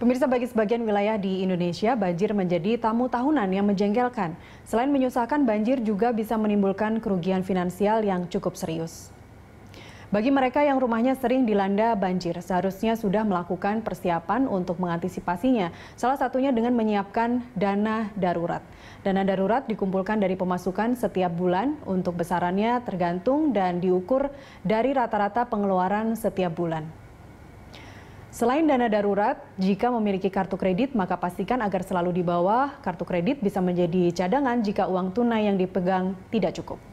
Pemirsa bagi sebagian wilayah di Indonesia, banjir menjadi tamu tahunan yang menjengkelkan. Selain menyusahkan, banjir juga bisa menimbulkan kerugian finansial yang cukup serius. Bagi mereka yang rumahnya sering dilanda banjir, seharusnya sudah melakukan persiapan untuk mengantisipasinya, salah satunya dengan menyiapkan dana darurat. Dana darurat dikumpulkan dari pemasukan setiap bulan untuk besarannya tergantung dan diukur dari rata-rata pengeluaran setiap bulan. Selain dana darurat, jika memiliki kartu kredit, maka pastikan agar selalu di bawah kartu kredit bisa menjadi cadangan jika uang tunai yang dipegang tidak cukup.